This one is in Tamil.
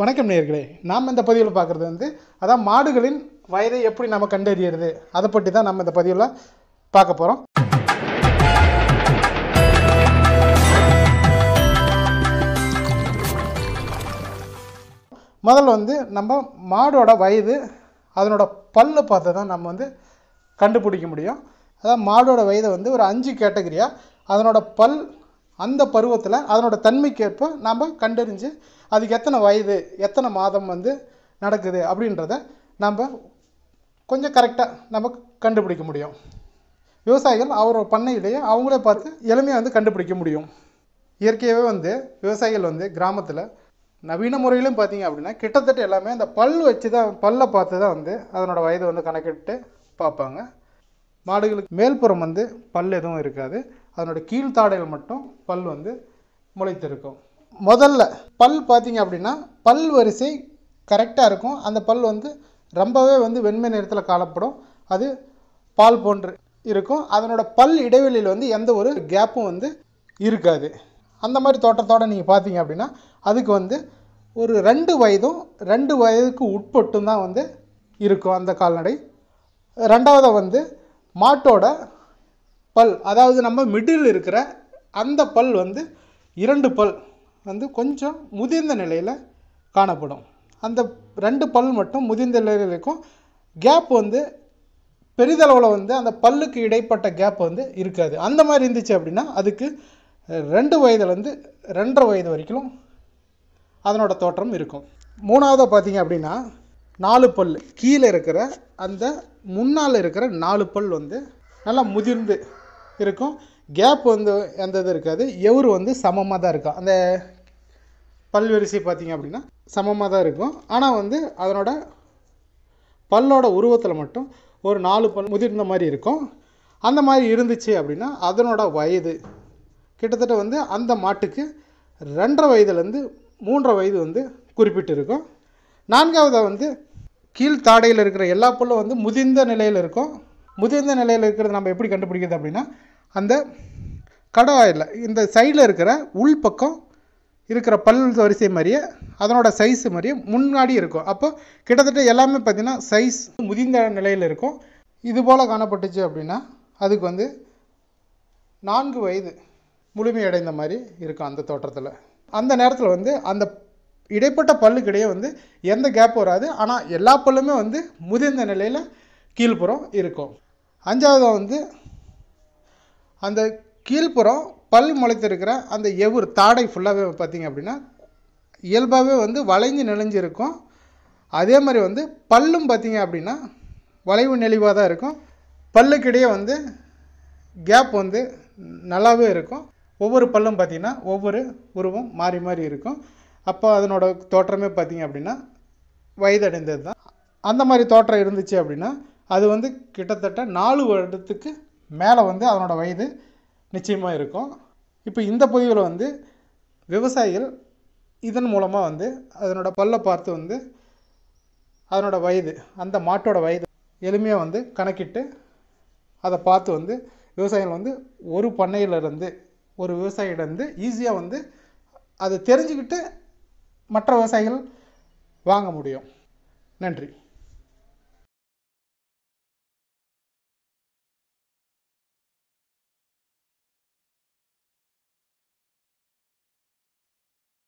வணக்கம் நேர்களே நாம் இந்த பதிவில் பார்க்குறது வந்து அதான் மாடுகளின் வயதை எப்படி நம்ம கண்டறியிறது அதை பற்றி தான் நம்ம இந்த பதிவில் பார்க்க போகிறோம் முதல்ல வந்து நம்ம மாடோட வயது அதனோட பல்லு பார்த்து தான் நம்ம வந்து கண்டுபிடிக்க முடியும் அதான் மாடோட வயதை வந்து ஒரு அஞ்சு கேட்டகரியாக அதனோட பல் அந்த பருவத்தில் அதனோட தன்மைக்கேற்ப நாம் கண்டறிஞ்சு அதுக்கு எத்தனை வயது எத்தனை மாதம் வந்து நடக்குது அப்படின்றத நம்ம கொஞ்சம் கரெக்டாக நம்ம கண்டுபிடிக்க முடியும் விவசாயிகள் அவரோட பண்ணையிலேயே அவங்களே பார்த்து எளிமையாக வந்து கண்டுபிடிக்க முடியும் இயற்கையாகவே வந்து விவசாயிகள் வந்து கிராமத்தில் நவீன முறையிலும் பார்த்தீங்க அப்படின்னா கிட்டத்தட்ட எல்லாமே அந்த பல் வச்சு தான் பல்லை பார்த்து தான் வந்து அதனோட வயதை வந்து கணக்கிட்டு பார்ப்பாங்க மாடுகளுக்கு மேல்புறம் வந்து பல் எதுவும் இருக்காது அதனோட கீழ்த்தாடையில் மட்டும் பல் வந்து முளைத்திருக்கும் முதல்ல பல் பார்த்திங்க அப்படின்னா பல் வரிசை கரெக்டாக இருக்கும் அந்த பல் வந்து ரொம்பவே வந்து வெண்மை நிறத்தில் காணப்படும் அது பால் போன்று இருக்கும் அதனோட பல் இடைவெளியில் வந்து எந்த ஒரு கேப்பும் வந்து இருக்காது அந்த மாதிரி தோட்டத்தோடு நீங்கள் பார்த்தீங்க அப்படின்னா அதுக்கு வந்து ஒரு ரெண்டு வயதும் ரெண்டு வயதுக்கு உட்பட்டும் தான் வந்து இருக்கும் அந்த கால்நடை ரெண்டாவதாக வந்து மாட்டோட பல் அதாவது நம்ம மிடில் இருக்கிற அந்த பல் வந்து இரண்டு பல் வந்து கொஞ்சம் முதிர்ந்த நிலையில் காணப்படும் அந்த ரெண்டு பல் மட்டும் முதிர்ந்த நிலையில் இருக்கும் கேப் வந்து பெரிதளவில் வந்து அந்த பல்லுக்கு இடைப்பட்ட கேப் வந்து இருக்காது அந்த மாதிரி இருந்துச்சு அப்படின்னா அதுக்கு ரெண்டு வயதுலேருந்து ரெண்டரை வயது வரைக்கும் அதனோட தோற்றம் இருக்கும் மூணாவதாக பார்த்தீங்க அப்படின்னா நாலு பல் கீழே இருக்கிற அந்த முன்னால் இருக்கிற நாலு பல் வந்து நல்லா முதிர்ந்து இருக்கும் கேப் வந்து எந்த இது இருக்காது எவரு வந்து சமமாக தான் இருக்கும் அந்த பல்வரிசை பார்த்திங்க அப்படின்னா சமமாக தான் இருக்கும் ஆனால் வந்து அதனோட பல்லோட உருவத்தில் மட்டும் ஒரு நாலு பல் முதிர்ந்த மாதிரி இருக்கும் அந்த மாதிரி இருந்துச்சு அப்படின்னா அதனோட வயது கிட்டத்தட்ட வந்து அந்த மாட்டுக்கு ரெண்டரை வயதுலேருந்து மூன்றரை வயது வந்து குறிப்பிட்டு இருக்கும் நான்காவதாக வந்து கீழ்த்தாடையில் இருக்கிற எல்லா புல்லும் வந்து முதிர்ந்த நிலையில் இருக்கும் முதிர்ந்த நிலையில் இருக்கிறத நம்ம எப்படி கண்டுபிடிக்கிறது அப்படின்னா அந்த கடவாயில் இந்த சைடில் இருக்கிற உள்பக்கம் இருக்கிற பல் வரிசை மாதிரியே அதனோட சைஸ் மாதிரியே முன்னாடி இருக்கும் அப்போ கிட்டத்தட்ட எல்லாமே பார்த்திங்கன்னா சைஸ் முதிர்ந்த நிலையில் இருக்கும் இது போல் காணப்பட்டுச்சு அப்படின்னா அதுக்கு வந்து நான்கு வயது முழுமையடைந்த மாதிரி இருக்கும் அந்த தோற்றத்தில் அந்த நேரத்தில் வந்து அந்த இடைப்பட்ட பல்லுக்கிடையே வந்து எந்த கேப் வராது ஆனால் எல்லா பல்லுமே வந்து முதிர்ந்த நிலையில் கீழ்ப்புறம் இருக்கும் அஞ்சாவது வந்து அந்த கீழ்ப்புறம் பல் முளைத்திருக்கிற அந்த எவுர் தாடை ஃபுல்லாகவே பார்த்திங்க அப்படின்னா இயல்பாகவே வந்து வளைஞ்சு நெளிஞ்சு இருக்கும் அதே மாதிரி வந்து பல்லும் பார்த்திங்க அப்படின்னா வளைவு நெளிவாக தான் இருக்கும் பல்லுக்கிடையே வந்து கேப் வந்து நல்லாவே இருக்கும் ஒவ்வொரு பல்லும் பார்த்திங்கன்னா ஒவ்வொரு உருவம் மாறி மாறி இருக்கும் அப்போ அதனோட தோற்றமே பார்த்திங்க அப்படின்னா வயதடைந்தது தான் அந்த மாதிரி தோற்றம் இருந்துச்சு அப்படின்னா அது வந்து கிட்டத்தட்ட நாலு வருடத்துக்கு மேலே வந்து அதனோடய வயது நிச்சயமாக இருக்கும் இப்போ இந்த பதிவில் வந்து விவசாயிகள் இதன் மூலமாக வந்து அதனோட பல்ல பார்த்து வந்து அதனோட வயது அந்த மாட்டோட வயது எளிமையாக வந்து கணக்கிட்டு அதை பார்த்து வந்து விவசாயிகள் வந்து ஒரு பண்ணையிலிருந்து ஒரு விவசாயிகிட்டருந்து ஈஸியாக வந்து அதை தெரிஞ்சுக்கிட்டு மற்ற விவசாயிகள் வாங்க முடியும் நன்றி